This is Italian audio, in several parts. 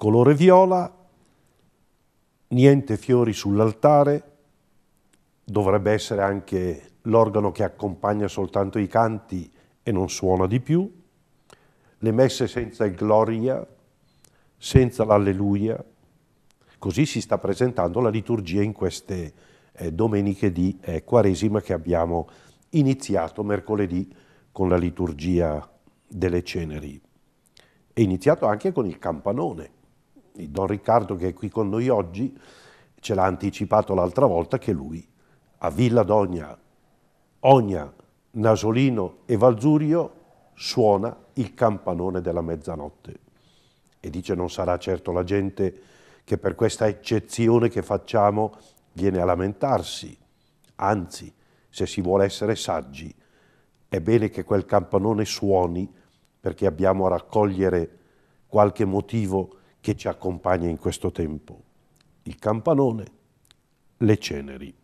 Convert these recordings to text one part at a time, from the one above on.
colore viola, niente fiori sull'altare, dovrebbe essere anche l'organo che accompagna soltanto i canti e non suona di più, le messe senza il gloria, senza l'alleluia, così si sta presentando la liturgia in queste eh, domeniche di eh, Quaresima che abbiamo iniziato mercoledì con la liturgia delle ceneri e iniziato anche con il campanone Don Riccardo che è qui con noi oggi ce l'ha anticipato l'altra volta che lui a Villa Dogna, Ogna, Nasolino e Valzurio suona il campanone della mezzanotte e dice non sarà certo la gente che per questa eccezione che facciamo viene a lamentarsi, anzi se si vuole essere saggi è bene che quel campanone suoni perché abbiamo a raccogliere qualche motivo che ci accompagna in questo tempo, il campanone, le ceneri.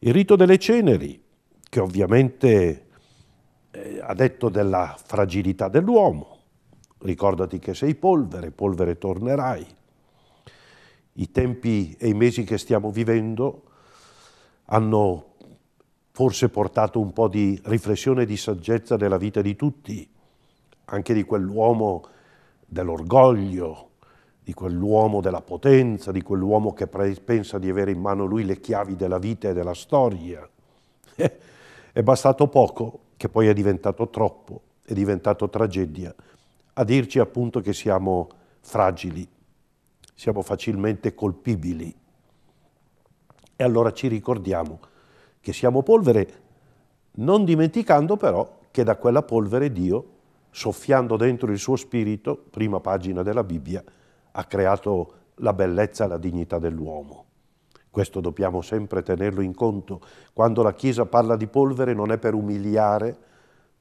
Il rito delle ceneri, che ovviamente eh, ha detto della fragilità dell'uomo, ricordati che sei polvere, polvere tornerai. I tempi e i mesi che stiamo vivendo hanno forse portato un po' di riflessione e di saggezza nella vita di tutti, anche di quell'uomo che dell'orgoglio di quell'uomo della potenza, di quell'uomo che pensa di avere in mano lui le chiavi della vita e della storia. Eh, è bastato poco, che poi è diventato troppo, è diventato tragedia, a dirci appunto che siamo fragili, siamo facilmente colpibili. E allora ci ricordiamo che siamo polvere, non dimenticando però che da quella polvere Dio soffiando dentro il suo spirito, prima pagina della Bibbia, ha creato la bellezza e la dignità dell'uomo. Questo dobbiamo sempre tenerlo in conto. Quando la Chiesa parla di polvere non è per umiliare,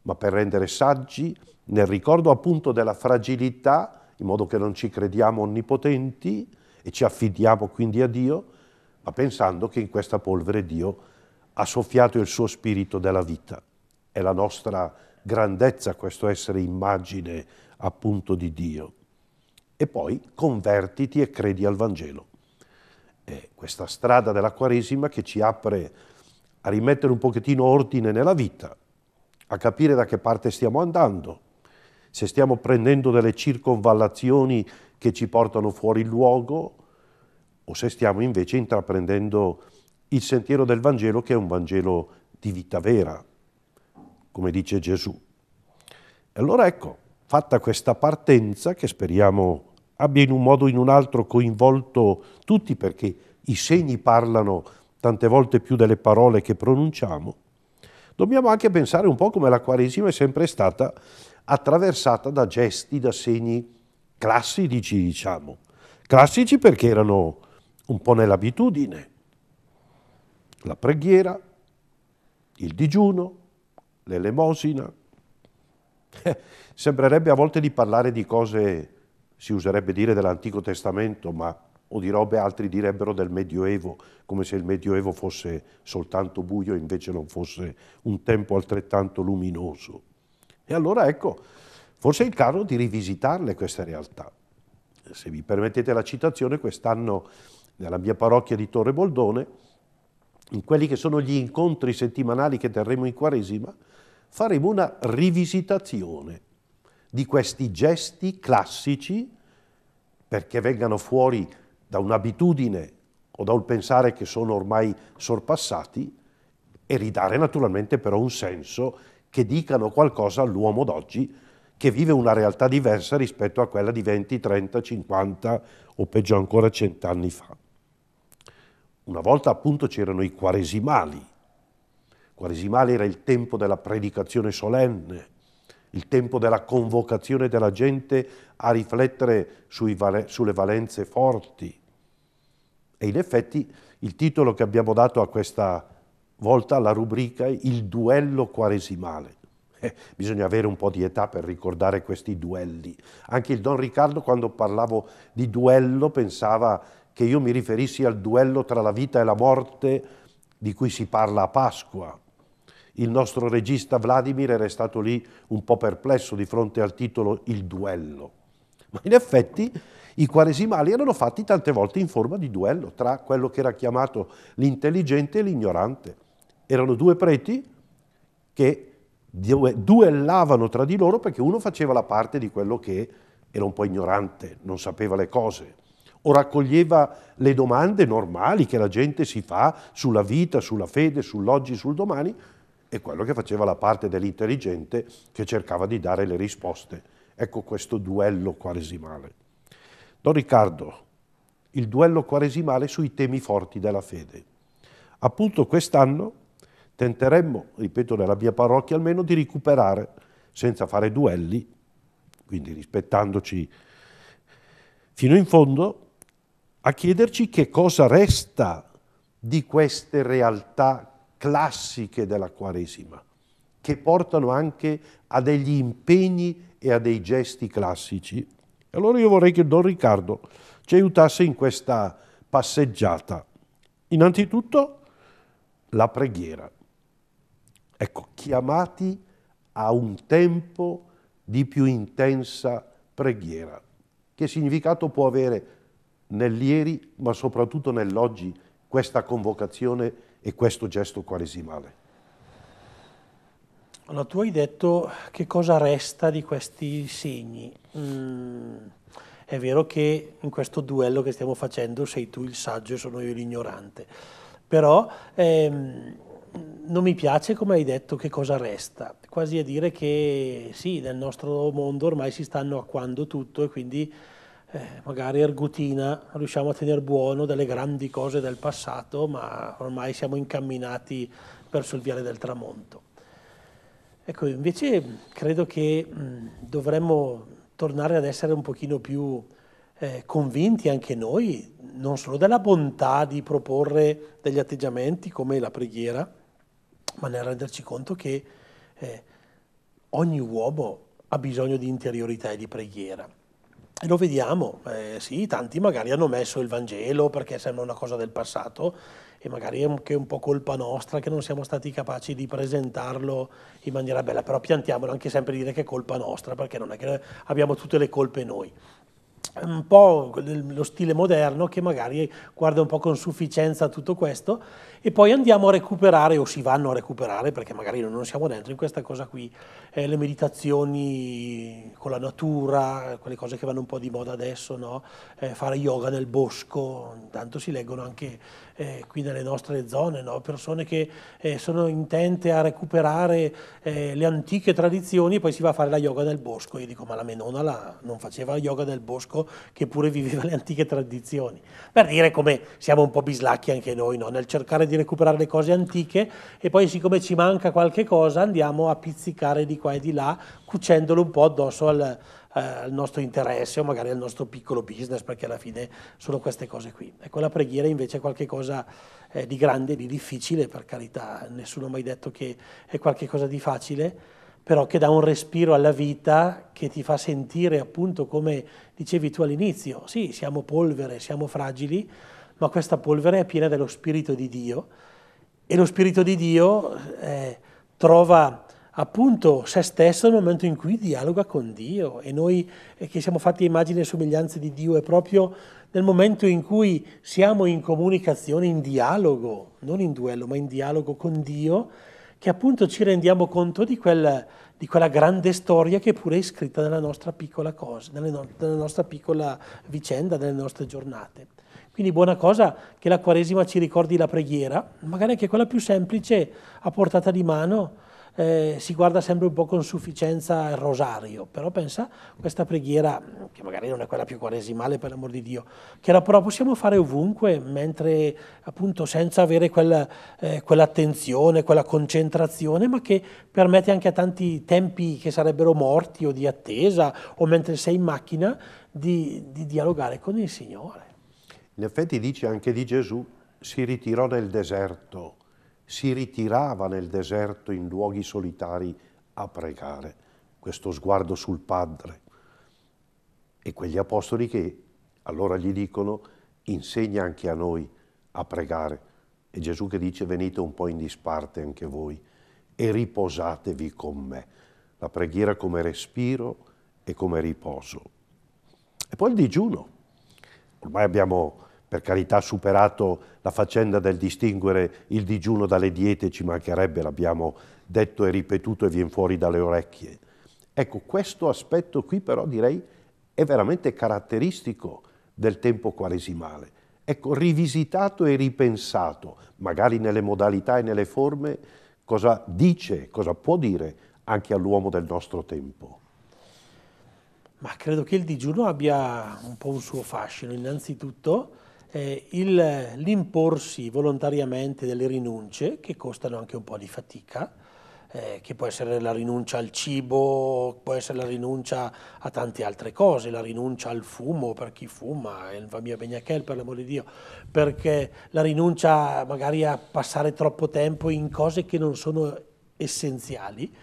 ma per rendere saggi nel ricordo appunto della fragilità, in modo che non ci crediamo onnipotenti e ci affidiamo quindi a Dio, ma pensando che in questa polvere Dio ha soffiato il suo spirito della vita. È la nostra grandezza questo essere immagine appunto di Dio. E poi convertiti e credi al Vangelo. È questa strada della Quaresima che ci apre a rimettere un pochettino ordine nella vita, a capire da che parte stiamo andando, se stiamo prendendo delle circonvallazioni che ci portano fuori il luogo o se stiamo invece intraprendendo il sentiero del Vangelo che è un Vangelo di vita vera, come dice Gesù. E allora ecco, fatta questa partenza, che speriamo abbia in un modo o in un altro coinvolto tutti, perché i segni parlano tante volte più delle parole che pronunciamo, dobbiamo anche pensare un po' come la Quaresima è sempre stata attraversata da gesti, da segni classici, diciamo. Classici perché erano un po' nell'abitudine. La preghiera, il digiuno, l'elemosina. Sembrerebbe a volte di parlare di cose, si userebbe dire dell'Antico Testamento, ma o di robe altri direbbero del Medioevo, come se il Medioevo fosse soltanto buio e invece non fosse un tempo altrettanto luminoso. E allora ecco, forse è il caso di rivisitarle queste realtà. Se vi permettete la citazione, quest'anno nella mia parrocchia di Torre Boldone, in quelli che sono gli incontri settimanali che terremo in Quaresima, faremo una rivisitazione di questi gesti classici perché vengano fuori da un'abitudine o da un pensare che sono ormai sorpassati e ridare naturalmente però un senso che dicano qualcosa all'uomo d'oggi che vive una realtà diversa rispetto a quella di 20, 30, 50 o peggio ancora 100 anni fa. Una volta appunto c'erano i quaresimali, Quaresimale era il tempo della predicazione solenne, il tempo della convocazione della gente a riflettere vale, sulle valenze forti. E in effetti il titolo che abbiamo dato a questa volta alla rubrica è Il duello quaresimale. Eh, bisogna avere un po' di età per ricordare questi duelli. Anche il Don Riccardo quando parlavo di duello pensava che io mi riferissi al duello tra la vita e la morte di cui si parla a Pasqua. Il nostro regista Vladimir era stato lì un po' perplesso di fronte al titolo Il duello. Ma in effetti i quaresimali erano fatti tante volte in forma di duello tra quello che era chiamato l'intelligente e l'ignorante. Erano due preti che duellavano tra di loro perché uno faceva la parte di quello che era un po' ignorante, non sapeva le cose, o raccoglieva le domande normali che la gente si fa sulla vita, sulla fede, sull'oggi, sul domani, e quello che faceva la parte dell'intelligente che cercava di dare le risposte. Ecco questo duello quaresimale. Don Riccardo, il duello quaresimale sui temi forti della fede. Appunto quest'anno tenteremmo, ripeto nella mia parrocchia almeno, di recuperare, senza fare duelli, quindi rispettandoci fino in fondo, a chiederci che cosa resta di queste realtà classiche della Quaresima, che portano anche a degli impegni e a dei gesti classici. Allora io vorrei che Don Riccardo ci aiutasse in questa passeggiata. Innanzitutto la preghiera. Ecco, chiamati a un tempo di più intensa preghiera. Che significato può avere nell'ieri, ma soprattutto nell'oggi, questa convocazione e questo gesto quaresimale. Allora, tu hai detto che cosa resta di questi segni. Mm, è vero che in questo duello che stiamo facendo sei tu il saggio e sono io l'ignorante, però ehm, non mi piace come hai detto che cosa resta, quasi a dire che sì, nel nostro mondo ormai si stanno acquando tutto e quindi eh, magari ergutina, riusciamo a tenere buono delle grandi cose del passato, ma ormai siamo incamminati verso il viale del tramonto. Ecco, invece credo che mh, mm, dovremmo tornare ad essere un pochino più eh, convinti anche noi, non solo della bontà di proporre degli atteggiamenti come la preghiera, ma nel renderci conto che eh, ogni uomo ha bisogno di interiorità e di preghiera. E lo vediamo, eh, sì, tanti magari hanno messo il Vangelo perché sembra una cosa del passato e magari è anche un po' colpa nostra che non siamo stati capaci di presentarlo in maniera bella, però piantiamolo anche sempre dire che è colpa nostra perché non è che abbiamo tutte le colpe noi. un po' lo stile moderno che magari guarda un po' con sufficienza tutto questo e poi andiamo a recuperare o si vanno a recuperare perché magari non siamo dentro in questa cosa qui eh, le meditazioni con la natura, quelle cose che vanno un po' di moda adesso, no? eh, fare yoga nel bosco, intanto si leggono anche eh, qui nelle nostre zone, no? persone che eh, sono intente a recuperare eh, le antiche tradizioni e poi si va a fare la yoga nel bosco. Io dico, ma la Menona la, non faceva yoga nel bosco che pure viveva le antiche tradizioni. Per dire come siamo un po' bislacchi anche noi no? nel cercare di recuperare le cose antiche e poi siccome ci manca qualche cosa andiamo a pizzicare di qua e di là, cucendolo un po' addosso al, eh, al nostro interesse o magari al nostro piccolo business, perché alla fine sono queste cose qui. Ecco, la preghiera invece è qualcosa eh, di grande, di difficile, per carità, nessuno ha mai detto che è qualcosa di facile, però che dà un respiro alla vita che ti fa sentire appunto come dicevi tu all'inizio, sì, siamo polvere, siamo fragili, ma questa polvere è piena dello Spirito di Dio e lo Spirito di Dio eh, trova appunto se stesso nel momento in cui dialoga con Dio e noi eh, che siamo fatti immagine e somiglianze di Dio è proprio nel momento in cui siamo in comunicazione, in dialogo, non in duello, ma in dialogo con Dio, che appunto ci rendiamo conto di, quel, di quella grande storia che pure è iscritta nella nostra piccola cosa, no, nella nostra piccola vicenda, nelle nostre giornate. Quindi buona cosa che la Quaresima ci ricordi la preghiera, magari anche quella più semplice a portata di mano, eh, si guarda sempre un po' con sufficienza il rosario, però pensa questa preghiera, che magari non è quella più quaresimale per l'amor di Dio, che la però possiamo fare ovunque, mentre appunto senza avere quel, eh, quell'attenzione, quella concentrazione, ma che permette anche a tanti tempi che sarebbero morti o di attesa o mentre sei in macchina di, di dialogare con il Signore. In effetti dice anche di Gesù, si ritirò nel deserto si ritirava nel deserto in luoghi solitari a pregare, questo sguardo sul Padre. E quegli apostoli che allora gli dicono insegna anche a noi a pregare. E Gesù che dice venite un po' in disparte anche voi e riposatevi con me. La preghiera come respiro e come riposo. E poi il digiuno. Ormai abbiamo per carità superato la faccenda del distinguere il digiuno dalle diete, ci mancherebbe, l'abbiamo detto e ripetuto e viene fuori dalle orecchie. Ecco, questo aspetto qui però direi è veramente caratteristico del tempo quaresimale. Ecco, rivisitato e ripensato, magari nelle modalità e nelle forme, cosa dice, cosa può dire anche all'uomo del nostro tempo. Ma credo che il digiuno abbia un po' un suo fascino, innanzitutto eh, l'imporsi volontariamente delle rinunce, che costano anche un po' di fatica, eh, che può essere la rinuncia al cibo, può essere la rinuncia a tante altre cose, la rinuncia al fumo per chi fuma, il mio begnachel per l'amore di Dio, perché la rinuncia magari a passare troppo tempo in cose che non sono essenziali,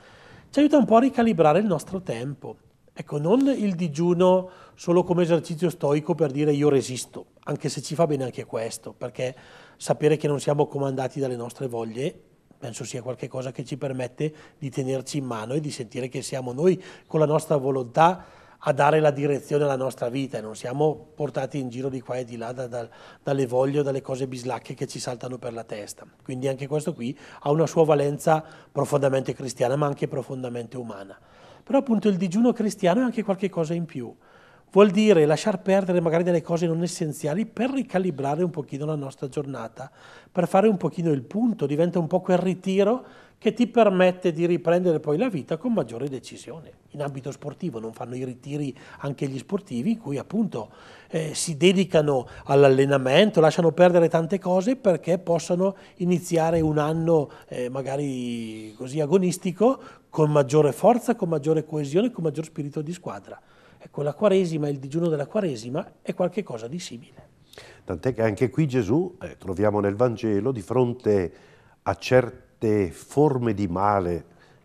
ci aiuta un po' a ricalibrare il nostro tempo. Ecco, non il digiuno solo come esercizio stoico per dire io resisto, anche se ci fa bene anche questo, perché sapere che non siamo comandati dalle nostre voglie penso sia qualcosa che ci permette di tenerci in mano e di sentire che siamo noi con la nostra volontà a dare la direzione alla nostra vita e non siamo portati in giro di qua e di là da, da, dalle voglie o dalle cose bislacche che ci saltano per la testa. Quindi anche questo qui ha una sua valenza profondamente cristiana ma anche profondamente umana. Però appunto il digiuno cristiano è anche qualche cosa in più vuol dire lasciar perdere magari delle cose non essenziali per ricalibrare un pochino la nostra giornata, per fare un pochino il punto, diventa un po' quel ritiro che ti permette di riprendere poi la vita con maggiore decisione. In ambito sportivo non fanno i ritiri anche gli sportivi in cui appunto eh, si dedicano all'allenamento, lasciano perdere tante cose perché possano iniziare un anno eh, magari così agonistico con maggiore forza, con maggiore coesione, con maggior spirito di squadra. Ecco, la Quaresima, il digiuno della Quaresima è qualcosa di simile. Tant'è che anche qui Gesù, eh, troviamo nel Vangelo, di fronte a certe forme di male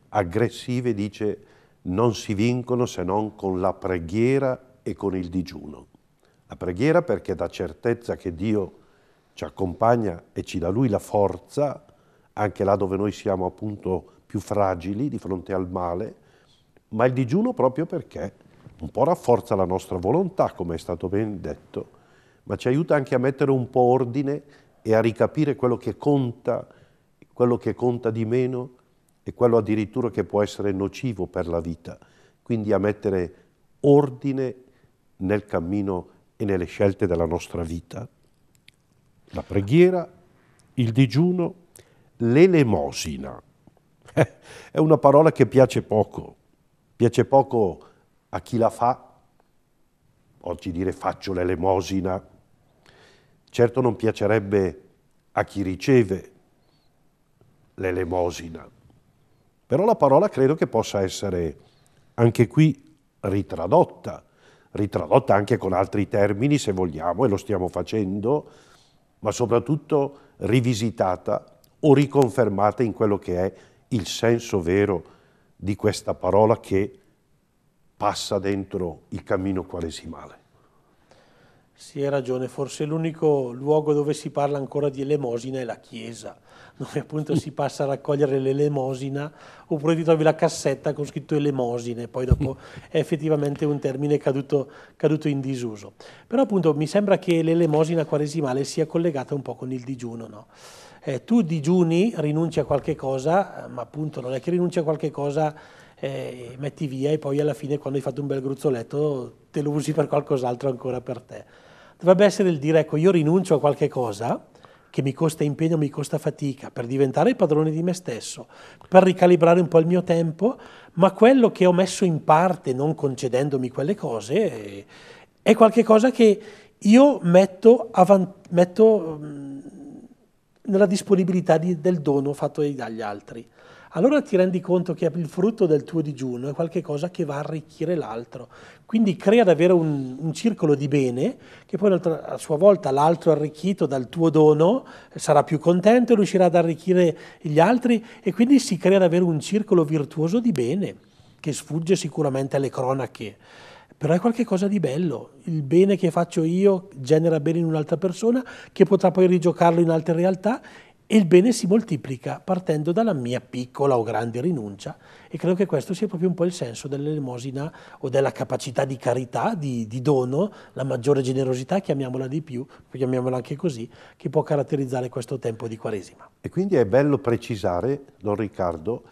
aggressive, dice non si vincono se non con la preghiera e con il digiuno. La preghiera perché dà certezza che Dio ci accompagna e ci dà Lui la forza, anche là dove noi siamo appunto più fragili di fronte al male, ma il digiuno proprio perché un po' rafforza la nostra volontà, come è stato ben detto, ma ci aiuta anche a mettere un po' ordine e a ricapire quello che conta, quello che conta di meno e quello addirittura che può essere nocivo per la vita. Quindi a mettere ordine nel cammino e nelle scelte della nostra vita. La preghiera, il digiuno, l'elemosina. è una parola che piace poco, piace poco a chi la fa, oggi dire faccio l'elemosina, certo non piacerebbe a chi riceve l'elemosina, però la parola credo che possa essere anche qui ritradotta, ritradotta anche con altri termini se vogliamo, e lo stiamo facendo, ma soprattutto rivisitata o riconfermata in quello che è il senso vero di questa parola che passa dentro il cammino quaresimale. Sì, hai ragione, forse l'unico luogo dove si parla ancora di elemosina è la chiesa, dove appunto si passa a raccogliere l'elemosina oppure ti trovi la cassetta con scritto elemosine, poi dopo è effettivamente un termine caduto, caduto in disuso. Però appunto mi sembra che l'elemosina quaresimale sia collegata un po' con il digiuno, no? eh, tu digiuni, rinunci a qualche cosa, ma appunto non è che rinunci a qualche cosa eh, metti via e poi alla fine quando hai fatto un bel gruzzoletto te lo usi per qualcos'altro ancora per te. Dovrebbe essere il dire, ecco, io rinuncio a qualche cosa che mi costa impegno, mi costa fatica, per diventare padrone di me stesso, per ricalibrare un po' il mio tempo, ma quello che ho messo in parte non concedendomi quelle cose è qualcosa che io metto, metto mm, nella disponibilità di, del dono fatto dagli altri allora ti rendi conto che il frutto del tuo digiuno è qualcosa che va a arricchire l'altro. Quindi crea davvero un, un circolo di bene che poi a sua volta l'altro arricchito dal tuo dono sarà più contento, e riuscirà ad arricchire gli altri e quindi si crea davvero un circolo virtuoso di bene che sfugge sicuramente alle cronache però è qualcosa di bello. Il bene che faccio io genera bene in un'altra persona che potrà poi rigiocarlo in altre realtà e il bene si moltiplica partendo dalla mia piccola o grande rinuncia e credo che questo sia proprio un po' il senso dell'elemosina o della capacità di carità, di, di dono, la maggiore generosità, chiamiamola di più, chiamiamola anche così, che può caratterizzare questo tempo di Quaresima. E quindi è bello precisare, Don Riccardo,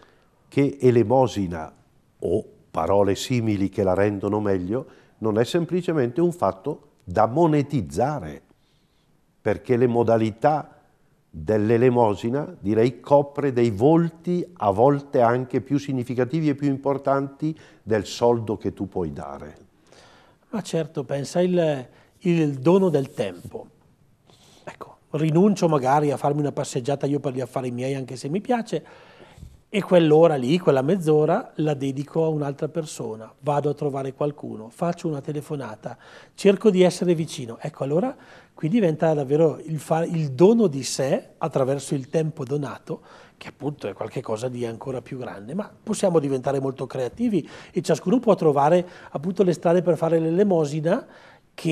che elemosina o parole simili che la rendono meglio non è semplicemente un fatto da monetizzare, perché le modalità dell'elemosina, direi, copre dei volti a volte anche più significativi e più importanti del soldo che tu puoi dare. Ma certo, pensa il, il dono del tempo. Ecco, rinuncio magari a farmi una passeggiata io per gli affari miei, anche se mi piace, e quell'ora lì, quella mezz'ora la dedico a un'altra persona, vado a trovare qualcuno, faccio una telefonata, cerco di essere vicino. Ecco, allora qui diventa davvero il, il dono di sé attraverso il tempo donato, che appunto è qualcosa di ancora più grande, ma possiamo diventare molto creativi e ciascuno può trovare appunto le strade per fare l'elemosina che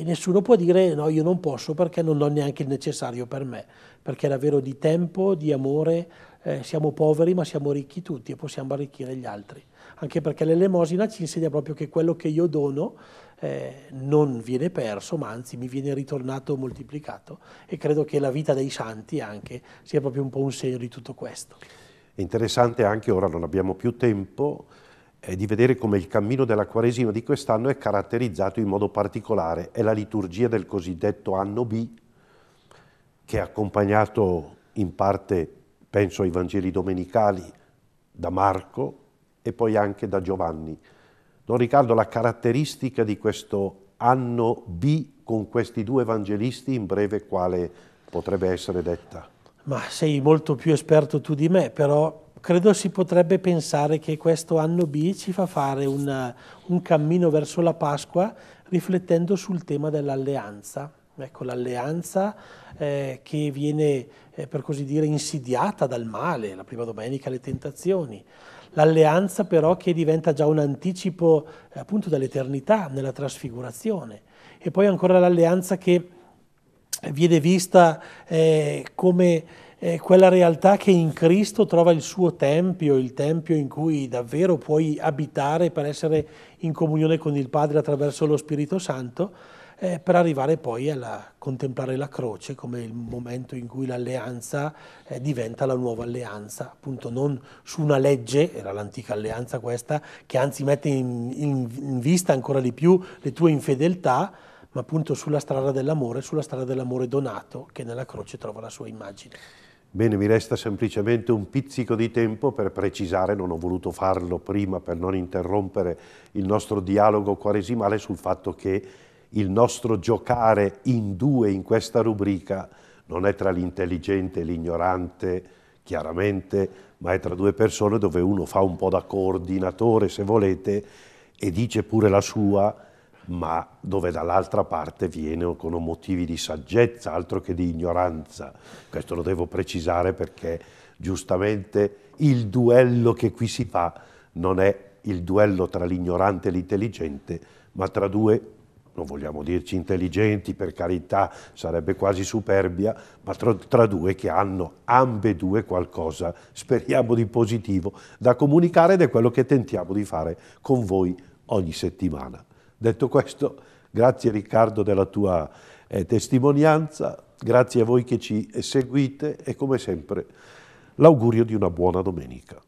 eh, nessuno può dire no io non posso perché non ho neanche il necessario per me, perché è davvero di tempo, di amore, eh, siamo poveri ma siamo ricchi tutti e possiamo arricchire gli altri. Anche perché l'elemosina ci insegna proprio che quello che io dono eh, non viene perso, ma anzi mi viene ritornato moltiplicato. E credo che la vita dei santi anche sia proprio un po' un segno di tutto questo. È interessante anche, ora non abbiamo più tempo, eh, di vedere come il cammino della Quaresima di quest'anno è caratterizzato in modo particolare. È la liturgia del cosiddetto anno B, che ha accompagnato in parte penso ai Vangeli domenicali da Marco e poi anche da Giovanni. Don Riccardo, la caratteristica di questo anno B con questi due evangelisti, in breve quale potrebbe essere detta? Ma sei molto più esperto tu di me, però credo si potrebbe pensare che questo anno B ci fa fare una, un cammino verso la Pasqua riflettendo sul tema dell'alleanza. Ecco, l'alleanza eh, che viene eh, per così dire, insidiata dal male, la prima domenica le tentazioni. L'alleanza però che diventa già un anticipo eh, appunto dell'eternità nella trasfigurazione. E poi ancora l'alleanza che viene vista eh, come eh, quella realtà che in Cristo trova il suo tempio, il tempio in cui davvero puoi abitare per essere in comunione con il Padre attraverso lo Spirito Santo, eh, per arrivare poi a contemplare la croce come il momento in cui l'alleanza eh, diventa la nuova alleanza, appunto non su una legge, era l'antica alleanza questa, che anzi mette in, in, in vista ancora di più le tue infedeltà, ma appunto sulla strada dell'amore, sulla strada dell'amore donato che nella croce trova la sua immagine. Bene, mi resta semplicemente un pizzico di tempo per precisare, non ho voluto farlo prima per non interrompere il nostro dialogo quaresimale sul fatto che il nostro giocare in due in questa rubrica non è tra l'intelligente e l'ignorante, chiaramente, ma è tra due persone dove uno fa un po' da coordinatore, se volete, e dice pure la sua, ma dove dall'altra parte viene con motivi di saggezza, altro che di ignoranza. Questo lo devo precisare perché giustamente il duello che qui si fa non è il duello tra l'ignorante e l'intelligente, ma tra due non vogliamo dirci intelligenti, per carità, sarebbe quasi superbia, ma tra, tra, due che hanno ambedue qualcosa, speriamo di positivo, da comunicare ed è quello che tentiamo di fare con voi ogni settimana. Detto questo, grazie Riccardo della tua eh, testimonianza, grazie a voi che ci seguite e come sempre l'augurio di una buona domenica.